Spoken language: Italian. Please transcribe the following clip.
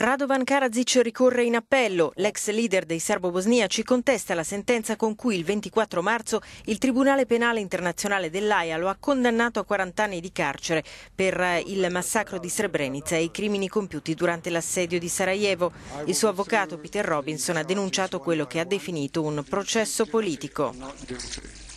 Radovan Karadzic ricorre in appello. L'ex leader dei serbo-bosniaci contesta la sentenza con cui il 24 marzo il Tribunale Penale Internazionale dell'AIA lo ha condannato a 40 anni di carcere per eh, il massacro di Srebrenica e i crimini compiuti durante l'assedio di Sarajevo. Il suo avvocato Peter Robinson ha denunciato quello che ha definito un processo politico.